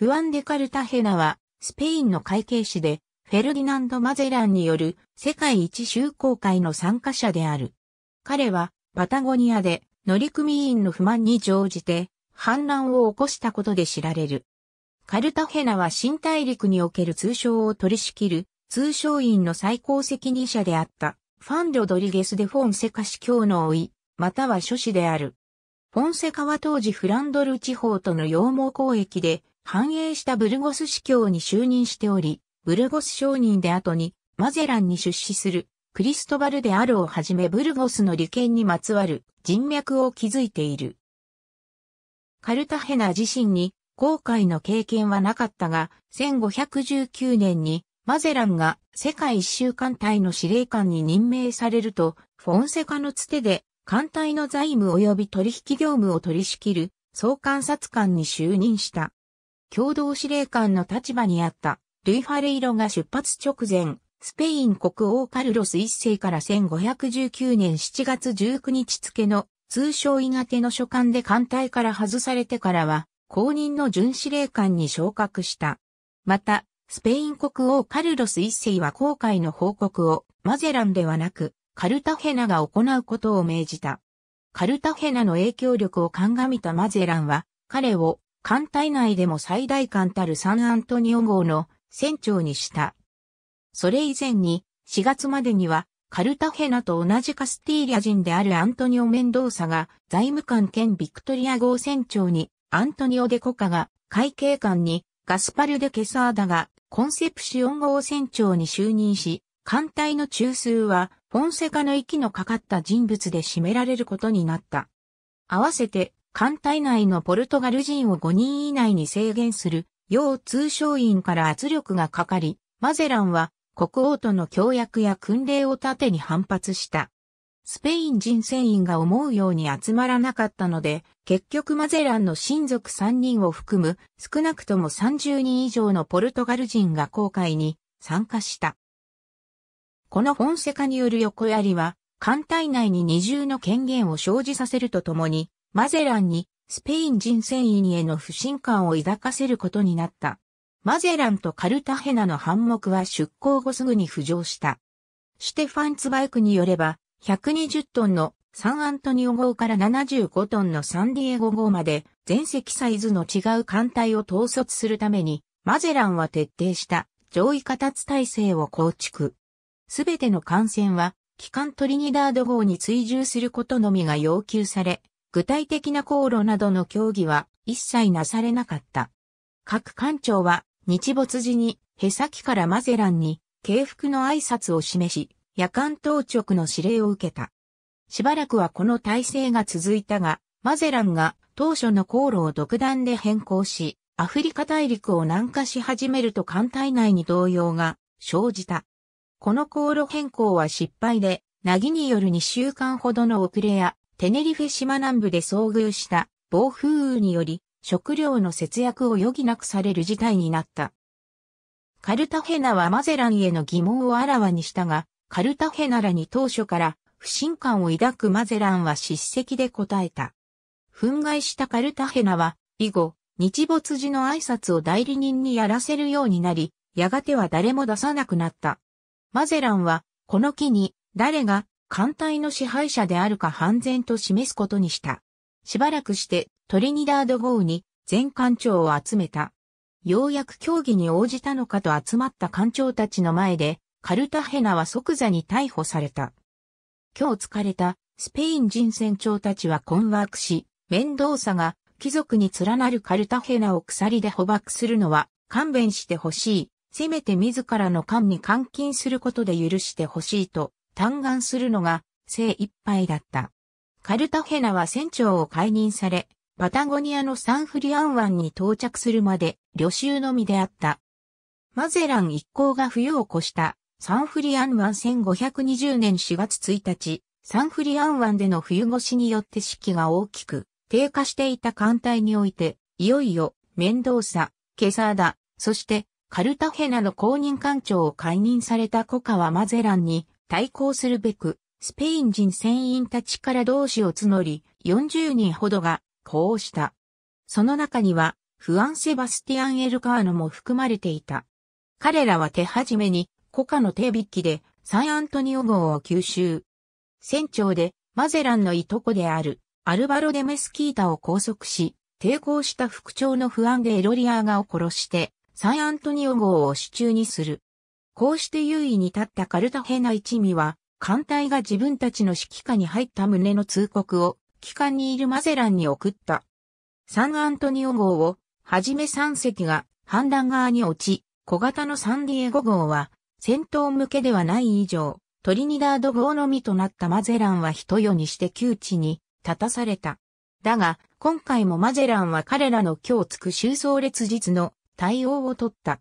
フアン・デ・カルタヘナは、スペインの会計士で、フェルディナンド・マゼランによる世界一周航海の参加者である。彼は、パタゴニアで乗組員の不満に乗じて、反乱を起こしたことで知られる。カルタヘナは新大陸における通商を取り仕切る、通商員の最高責任者であった、ファン・ロドリゲス・デ・フォンセカ司教の甥、または諸子である。フォンセカは当時フランドル地方との羊毛交易で、繁栄したブルゴス司教に就任しており、ブルゴス商人で後にマゼランに出資するクリストバルであるをはじめブルゴスの利権にまつわる人脈を築いている。カルタヘナ自身に航海の経験はなかったが、1519年にマゼランが世界一周艦隊の司令官に任命されると、フォンセカのつてで艦隊の財務及び取引業務を取り仕切る総監察官に就任した。共同司令官の立場にあった、ルイ・ファレイロが出発直前、スペイン国王カルロス一世から1519年7月19日付の通称伊賀手の書簡で艦隊から外されてからは、公認の巡司令官に昇格した。また、スペイン国王カルロス一世は後悔の報告をマゼランではなく、カルタヘナが行うことを命じた。カルタヘナの影響力を鑑みたマゼランは、彼を艦隊内でも最大艦たるサンアントニオ号の船長にした。それ以前に4月までにはカルタヘナと同じカスティーリア人であるアントニオ・メンドーサが財務官兼ビクトリア号船長にアントニオ・デコカが会計官にガスパル・デ・ケサーダがコンセプシオン号船長に就任し、艦隊の中枢はフォンセカの息のかかった人物で占められることになった。合わせて艦隊内のポルトガル人を5人以内に制限する、要通商員から圧力がかかり、マゼランは国王との協約や訓令を盾に反発した。スペイン人船員が思うように集まらなかったので、結局マゼランの親族3人を含む少なくとも30人以上のポルトガル人が航海に参加した。このフォンセカによる横やりは、艦隊内に二重の権限を生じさせるとともに、マゼランにスペイン人繊員への不信感を抱かせることになった。マゼランとカルタヘナの反目は出港後すぐに浮上した。シュテファンツバイクによれば、120トンのサンアントニオ号から75トンのサンディエゴ号まで全席サイズの違う艦隊を統率するために、マゼランは徹底した上位下達体制を構築。すべての艦船は、機関トリニダード号に追従することのみが要求され、具体的な航路などの協議は一切なされなかった。各艦長は日没時に、へさきからマゼランに、敬服の挨拶を示し、夜間当直の指令を受けた。しばらくはこの体制が続いたが、マゼランが当初の航路を独断で変更し、アフリカ大陸を南下し始めると艦隊内に動揺が生じた。この航路変更は失敗で、なぎによる2週間ほどの遅れやテネリフェ島南部で遭遇した暴風雨により食料の節約を余儀なくされる事態になった。カルタヘナはマゼランへの疑問をあらわにしたが、カルタヘナらに当初から不信感を抱くマゼランは叱責で答えた。憤慨したカルタヘナは、以後、日没時の挨拶を代理人にやらせるようになり、やがては誰も出さなくなった。マゼランは、この木に、誰が艦隊の支配者であるか判然と示すことにした。しばらくしてトリニダード号に全艦長を集めた。ようやく協議に応じたのかと集まった艦長たちの前で、カルタヘナは即座に逮捕された。今日疲れたスペイン人船長たちは困惑し、面倒さが貴族に連なるカルタヘナを鎖で捕獲するのは勘弁してほしい。せめて自らの艦に監禁することで許してほしいと嘆願するのが精一杯だった。カルタヘナは船長を解任され、パタゴニアのサンフリアン湾に到着するまで旅衆のみであった。マゼラン一行が冬を越したサンフリアン湾1520年4月1日、サンフリアン湾での冬越しによって士気が大きく低下していた艦隊において、いよいよメンドーサ、ケサーダ、そしてカルタヘナの公認艦長を解任されたコカはマゼランに対抗するべく、スペイン人船員たちから同志を募り、40人ほどが、こうした。その中には、フアン・セバスティアン・エルカーノも含まれていた。彼らは手始めに、コカの手引きで、サンアントニオ号を吸収。船長で、マゼランのいとこである、アルバロ・デ・メスキータを拘束し、抵抗した副長のフアン・デ・エロリアーガを殺して、サンアントニオ号を手中にする。こうして優位に立ったカルタヘナ一味は、艦隊が自分たちの指揮下に入った旨の通告を、機関にいるマゼランに送った。サンアントニオ号を、はじめ3隻が、反乱側に落ち、小型のサンディエゴ号は、戦闘向けではない以上、トリニダード号のみとなったマゼランは人世にして窮地に立たされた。だが、今回もマゼランは彼らの今日つく収葬列日の対応を取った。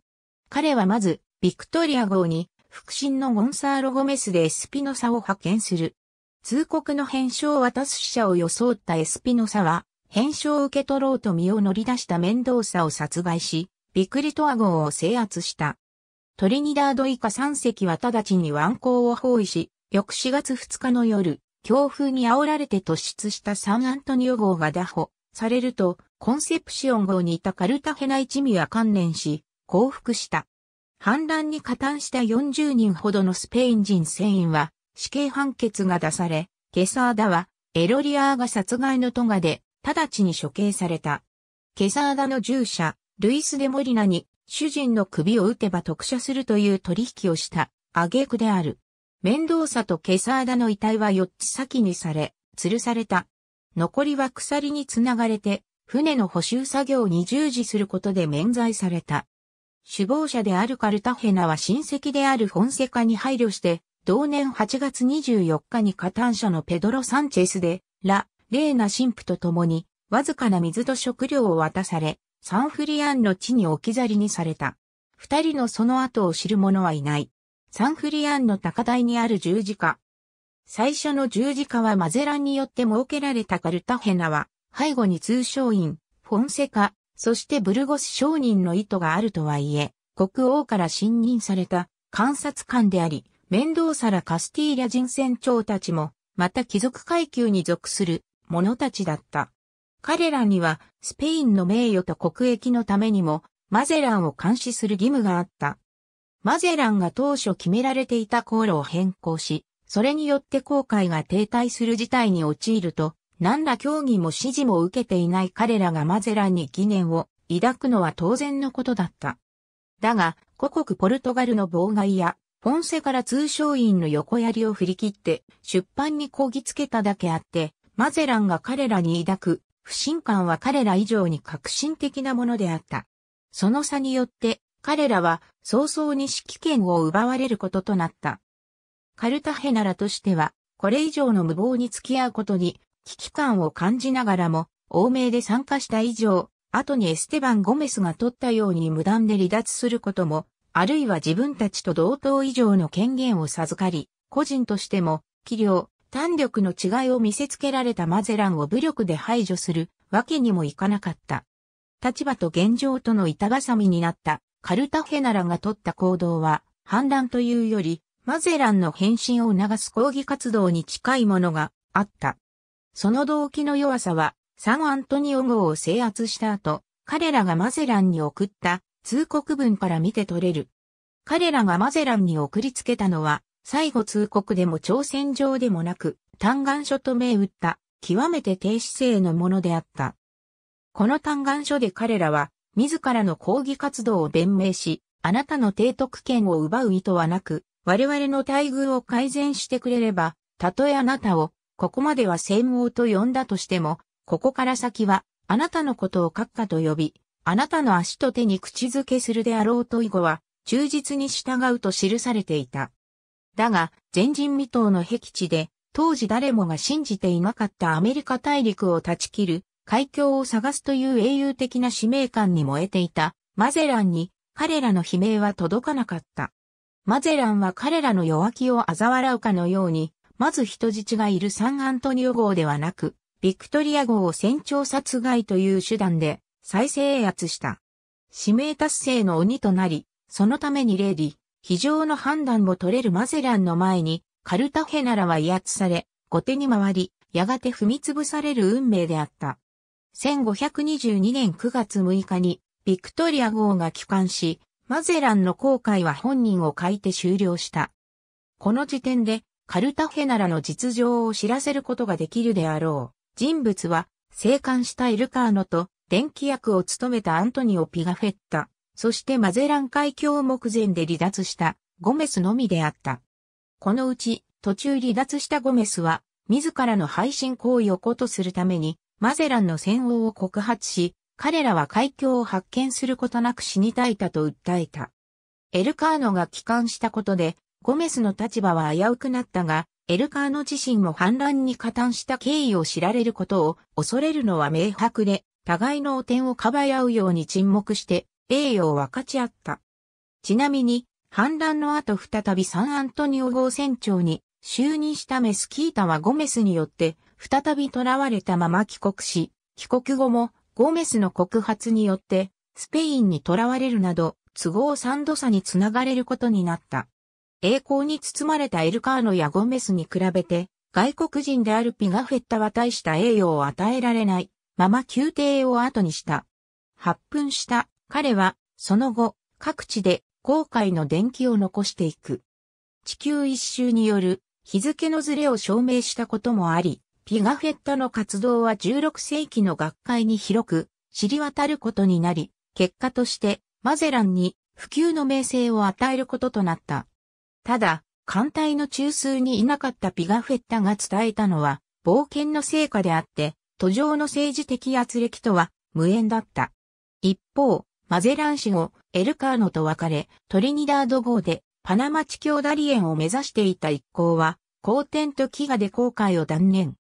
彼はまず、ビクトリア号に、腹心のゴンサーロ・ゴメスでエスピノサを派遣する。通告の返書を渡す死者を装ったエスピノサは、返書を受け取ろうと身を乗り出した面倒さを殺害し、ビクリトア号を制圧した。トリニダード以下3隻は直ちに湾口を包囲し、翌4月2日の夜、強風に煽られて突出したサンアントニオ号が打破されると、コンセプシオン号にいたカルタヘナ一味は観念し、降伏した。反乱に加担した40人ほどのスペイン人船員は死刑判決が出され、ケサーダはエロリアーが殺害のトガで直ちに処刑された。ケサーダの従者、ルイス・デ・モリナに主人の首を打てば特赦するという取引をした挙句である。面倒さとケサーダの遺体は4つ先にされ、吊るされた。残りは鎖につながれて、船の補修作業に従事することで免罪された。首謀者であるカルタヘナは親戚であるフォンセカに配慮して、同年8月24日にカタン社のペドロ・サンチェスで、ラ・レーナ神父と共に、わずかな水と食料を渡され、サンフリアンの地に置き去りにされた。二人のその後を知る者はいない。サンフリアンの高台にある十字架。最初の十字架はマゼランによって設けられたカルタヘナは、背後に通称員、フォンセカ、そしてブルゴス商人の意図があるとはいえ、国王から信任された観察官であり、面倒さらカスティーリャ人船長たちも、また貴族階級に属する者たちだった。彼らにはスペインの名誉と国益のためにもマゼランを監視する義務があった。マゼランが当初決められていた航路を変更し、それによって航海が停滞する事態に陥ると、何ら協議も指示も受けていない彼らがマゼランに疑念を抱くのは当然のことだった。だが、故国ポルトガルの妨害や、ポンセから通商員の横槍を振り切って出版にこぎつけただけあって、マゼランが彼らに抱く不信感は彼ら以上に革新的なものであった。その差によって彼らは早々に指揮権を奪われることとなった。カルタヘナラとしてはこれ以上の無謀に付き合うことに危機感を感じながらも、欧米で参加した以上、後にエステバン・ゴメスが取ったように無断で離脱することも、あるいは自分たちと同等以上の権限を授かり、個人としても、器量、単力の違いを見せつけられたマゼランを武力で排除するわけにもいかなかった。立場と現状との板挟みになったカルタヘナラが取った行動は反乱というよりマゼランの変身を促す抗議活動に近いものがあった。その動機の弱さは、サンアントニオ号を制圧した後、彼らがマゼランに送った通告文から見て取れる。彼らがマゼランに送りつけたのは、最後通告でも挑戦状でもなく、単眼書と銘打った極めて低姿勢のものであった。この単眼書で彼らは、自らの抗議活動を弁明し、あなたの提督権を奪う意図はなく、我々の待遇を改善してくれれば、たとえあなたをここまでは専王と呼んだとしても、ここから先は、あなたのことを閣下と呼び、あなたの足と手に口づけするであろうと以後は、忠実に従うと記されていた。だが、前人未到の僻地で、当時誰もが信じていなかったアメリカ大陸を断ち切る、海峡を探すという英雄的な使命感に燃えていた、マゼランに、彼らの悲鳴は届かなかった。マゼランは彼らの弱気を嘲笑うかのように、まず人質がいるサンアントニオ号ではなく、ビクトリア号を船長殺害という手段で再制圧した。使命達成の鬼となり、そのためにレディ、非常の判断も取れるマゼランの前に、カルタヘナラは威圧され、後手に回り、やがて踏み潰される運命であった。1522年9月6日に、ビクトリア号が帰還し、マゼランの航海は本人を書いて終了した。この時点で、カルタヘナラの実情を知らせることができるであろう。人物は、生還したエルカーノと、電気役を務めたアントニオ・ピガフェッタ、そしてマゼラン海峡目前で離脱したゴメスのみであった。このうち、途中離脱したゴメスは、自らの配信行為をことするために、マゼランの戦王を告発し、彼らは海峡を発見することなく死に絶えたと訴えた。エルカーノが帰還したことで、ゴメスの立場は危うくなったが、エルカーノ自身も反乱に加担した経緯を知られることを恐れるのは明白で、互いの汚点をかばい合うように沈黙して栄誉を分かち合った。ちなみに、反乱の後再びサンアントニオ号船長に就任したメスキータはゴメスによって再び囚われたまま帰国し、帰国後もゴメスの告発によってスペインに囚われるなど都合三度差につながれることになった。栄光に包まれたエルカーノやゴメスに比べて、外国人であるピガフェッタは大した栄誉を与えられない、まま宮廷を後にした。発奮した彼は、その後、各地で航海の伝記を残していく。地球一周による日付のズレを証明したこともあり、ピガフェッタの活動は16世紀の学会に広く知り渡ることになり、結果としてマゼランに普及の名声を与えることとなった。ただ、艦隊の中枢にいなかったピガフェッタが伝えたのは、冒険の成果であって、途上の政治的圧力とは無縁だった。一方、マゼラン氏をエルカーノと別れ、トリニダード号でパナマ地境ダリエンを目指していた一行は、好天と飢餓で航海を断念。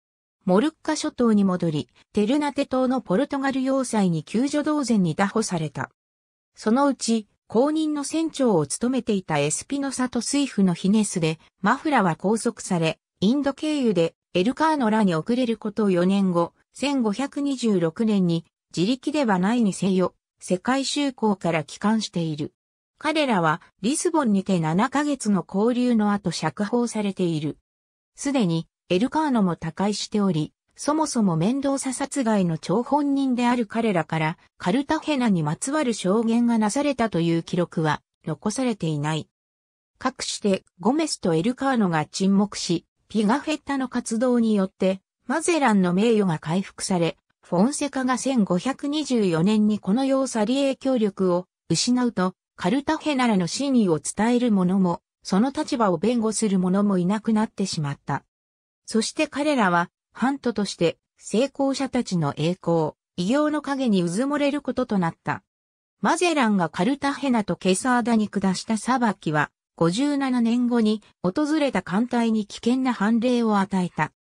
モルッカ諸島に戻り、テルナテ島のポルトガル要塞に救助同然に拿捕された。そのうち、公認の船長を務めていたエスピノサとスイフのヒネスで、マフラは拘束され、インド経由でエルカーノラに遅れること4年後、1526年に自力ではないにせよ、世界修行から帰還している。彼らはリスボンにて7ヶ月の交流の後釈放されている。すでにエルカーノも他界しており、そもそも面倒さ殺害の張本人である彼らからカルタヘナにまつわる証言がなされたという記録は残されていない。かくしてゴメスとエルカーノが沈黙し、ピガフェッタの活動によってマゼランの名誉が回復され、フォンセカが1524年にこの要サリエ協力を失うと、カルタヘナらの真意を伝える者も、その立場を弁護する者もいなくなってしまった。そして彼らはハントとして、成功者たちの栄光、異業の影に渦漏もれることとなった。マゼランがカルタヘナとケサーダに下した裁きは、57年後に訪れた艦隊に危険な判例を与えた。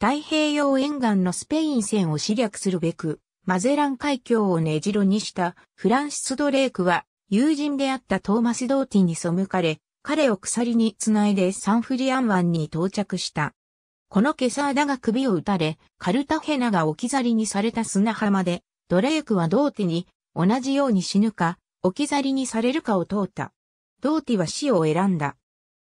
太平洋沿岸のスペイン戦を支略するべく、マゼラン海峡を根城にしたフランシス・ドレークは、友人であったトーマス・ドーティに背かれ、彼を鎖につないでサンフリアン湾に到着した。このケサーダが首を打たれ、カルタヘナが置き去りにされた砂浜で、ドレイクはドーティに、同じように死ぬか、置き去りにされるかを問うた。ドーティは死を選んだ。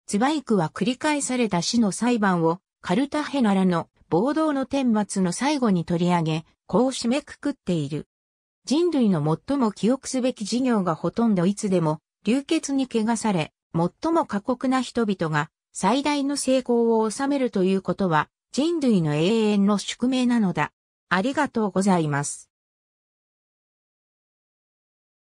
ツバイクは繰り返された死の裁判を、カルタヘナらの暴動の顛末の最後に取り上げ、こう締めくくっている。人類の最も記憶すべき事業がほとんどいつでも、流血に汚され、最も過酷な人々が最大の成功を収めるということは人類の永遠の宿命なのだ。ありがとうございます。